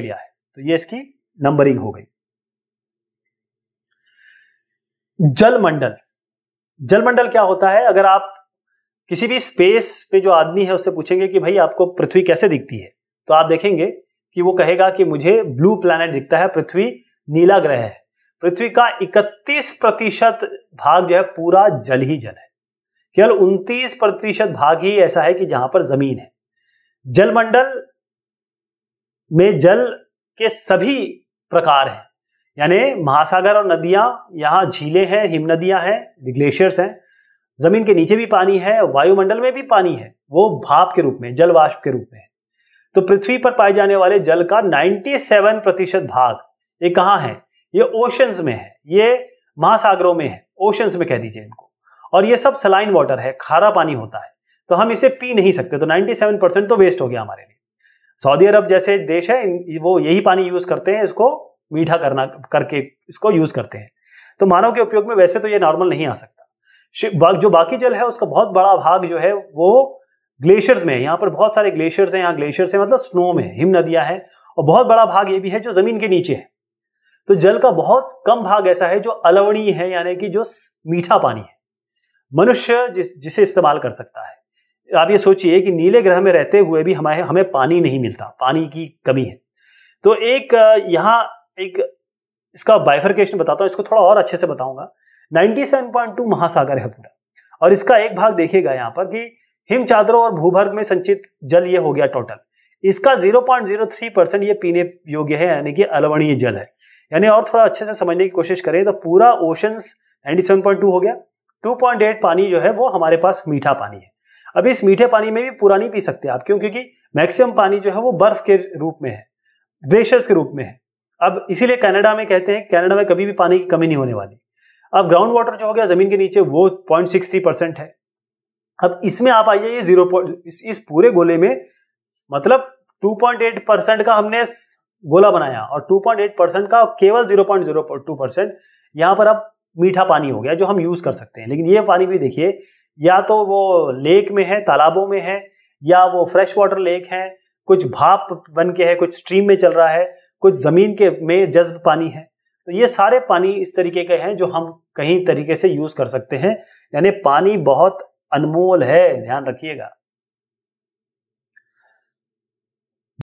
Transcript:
Australia है तो ये इसकी नंबरिंग हो गई जलमंडल जलमंडल क्या होता है अगर आप किसी भी स्पेस पे जो आदमी है उससे पूछेंगे कि भाई आपको पृथ्वी कैसे दिखती है तो आप देखेंगे कि वो कहेगा कि मुझे ब्लू प्लैनेट दिखता है पृथ्वी नीला ग्रह है पृथ्वी का 31 प्रतिशत भाग जो है पूरा जल ही जल है केवल 29 प्रतिशत भाग ही ऐसा है कि जहां पर जमीन है जलमंडल में जल के सभी प्रकार हैं यानी महासागर और नदियां यहाँ झीलें हैं हिम नदियां हैं ग्लेशियर्स हैं जमीन के नीचे भी पानी है वायुमंडल में भी पानी है वो भाप के रूप में जलवाष्प के रूप में तो पृथ्वी पर पाए जाने वाले जल का 97 प्रतिशत भाग ये कहाँ है ये ओशंस में है ये महासागरों में है ओशंस में कह दीजिए इनको और ये सब सलाइन वाटर है खारा पानी होता है तो हम इसे पी नहीं सकते तो 97 परसेंट तो वेस्ट हो गया हमारे लिए सऊदी अरब जैसे देश है वो यही पानी यूज करते हैं इसको मीठा करना करके इसको यूज करते हैं तो मानव के उपयोग में वैसे तो ये नॉर्मल नहीं आ सकता जो बाकी जल है उसका बहुत बड़ा भाग जो है वो ग्लेशियर्स में है यहाँ पर बहुत सारे ग्लेशियर्स हैं यहाँ ग्लेशियर्स हैं मतलब स्नो में हिम नदियां हैं और बहुत बड़ा भाग ये भी है जो जमीन के नीचे है तो जल का बहुत कम भाग ऐसा है जो अलवणीय है यानी कि जो मीठा पानी है मनुष्य जिस, जिसे इस्तेमाल कर सकता है आप ये सोचिए कि नीले ग्रह में रहते हुए भी हमारे हमें पानी नहीं मिलता पानी की कमी है तो एक यहाँ एक इसका बाइफरकेशन बताता हूँ इसको थोड़ा और अच्छे से बताऊंगा 97.2 महासागर है पूरा और इसका एक भाग देखिएगा यहाँ पर कि हिम चादरों और भूभर्ग में संचित जल ये हो गया टोटल इसका 0.03 परसेंट ये पीने योग्य है यानी कि अलवणीय जल है यानी और थोड़ा अच्छे से समझने की कोशिश करें तो पूरा ओशंस 97.2 हो गया टू पानी जो है वो हमारे पास मीठा पानी है अब इस मीठे पानी में भी पूरा नहीं पी सकते आप क्यों क्योंकि मैक्सिमम पानी जो है वो बर्फ के रूप में है ग्लेशियर्स के रूप में है अब इसीलिए कनाडा में कहते हैं कनाडा में कभी भी पानी की कमी नहीं होने वाली अब ग्राउंड वाटर जो हो गया जमीन के नीचे वो पॉइंट सिक्स थ्री परसेंट है अब इसमें आप आइए ये जीरो इस, इस पूरे गोले में मतलब टू परसेंट का हमने गोला बनाया और 2.8 परसेंट का केवल 0.02 परसेंट यहां पर अब मीठा पानी हो गया जो हम यूज कर सकते हैं लेकिन ये पानी भी देखिए या तो वो लेक में है तालाबों में है या वो फ्रेश वाटर लेक है कुछ भाप बन के है कुछ स्ट्रीम में चल रहा है कुछ ज़मीन के में जज्ब पानी है तो ये सारे पानी इस तरीके के हैं जो हम कहीं तरीके से यूज़ कर सकते हैं यानी पानी बहुत अनमोल है ध्यान रखिएगा